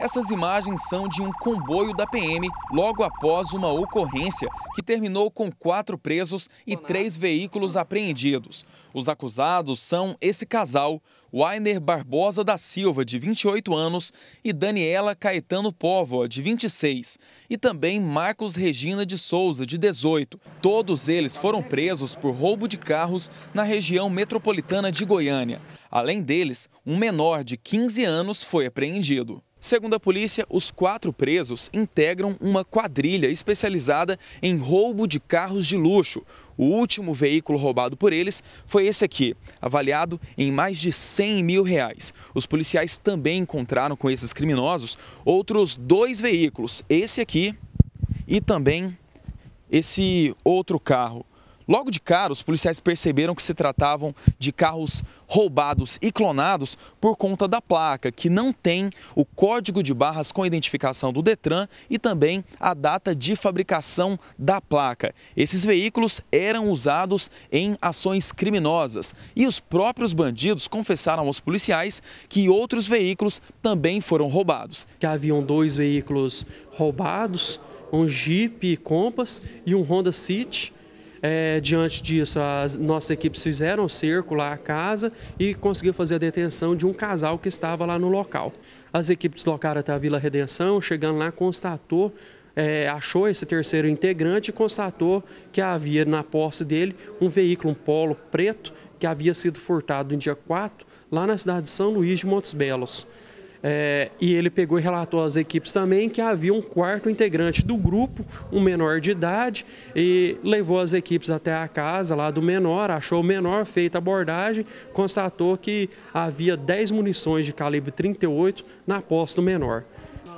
Essas imagens são de um comboio da PM logo após uma ocorrência que terminou com quatro presos e é? três veículos apreendidos. Os acusados são esse casal, Wainer Barbosa da Silva, de 28 anos, e Daniela Caetano Póvoa, de 26, e também Marcos Regina de Souza, de 18. Todos eles foram presos por roubo de carros na região metropolitana de Goiânia. Além deles, um menor de 15 anos foi apreendido. Segundo a polícia, os quatro presos integram uma quadrilha especializada em roubo de carros de luxo. O último veículo roubado por eles foi esse aqui, avaliado em mais de 100 mil reais. Os policiais também encontraram com esses criminosos outros dois veículos, esse aqui e também esse outro carro. Logo de cara, os policiais perceberam que se tratavam de carros roubados e clonados por conta da placa, que não tem o código de barras com identificação do Detran e também a data de fabricação da placa. Esses veículos eram usados em ações criminosas e os próprios bandidos confessaram aos policiais que outros veículos também foram roubados. Que haviam dois veículos roubados, um Jeep Compass e um Honda City é, diante disso, as nossas equipes fizeram o cerco lá à casa e conseguiu fazer a detenção de um casal que estava lá no local. As equipes deslocaram até a Vila Redenção, chegando lá, constatou, é, achou esse terceiro integrante e constatou que havia na posse dele um veículo, um polo preto, que havia sido furtado no dia 4, lá na cidade de São Luís de Montes Belos. É, e ele pegou e relatou às equipes também que havia um quarto integrante do grupo, um menor de idade, e levou as equipes até a casa lá do menor, achou o menor, feita a abordagem, constatou que havia 10 munições de calibre 38 na posse do menor.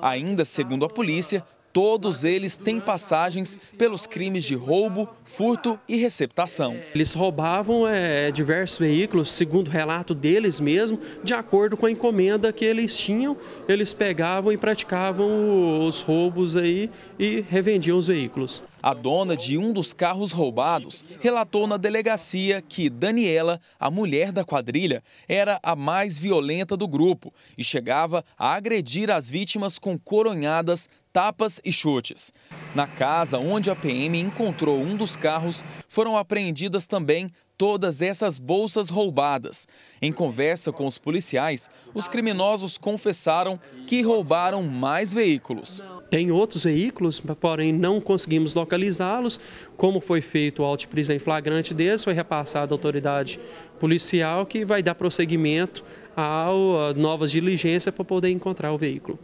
Ainda segundo a polícia, Todos eles têm passagens pelos crimes de roubo, furto e receptação. Eles roubavam é, diversos veículos, segundo relato deles mesmo, de acordo com a encomenda que eles tinham. Eles pegavam e praticavam os roubos aí e revendiam os veículos. A dona de um dos carros roubados relatou na delegacia que Daniela, a mulher da quadrilha, era a mais violenta do grupo e chegava a agredir as vítimas com coronhadas, tapas e chutes. Na casa onde a PM encontrou um dos carros, foram apreendidas também todas essas bolsas roubadas. Em conversa com os policiais, os criminosos confessaram que roubaram mais veículos. Tem outros veículos, porém não conseguimos localizá-los. Como foi feito o prisão em flagrante desse foi repassado à autoridade policial que vai dar prosseguimento a novas diligências para poder encontrar o veículo.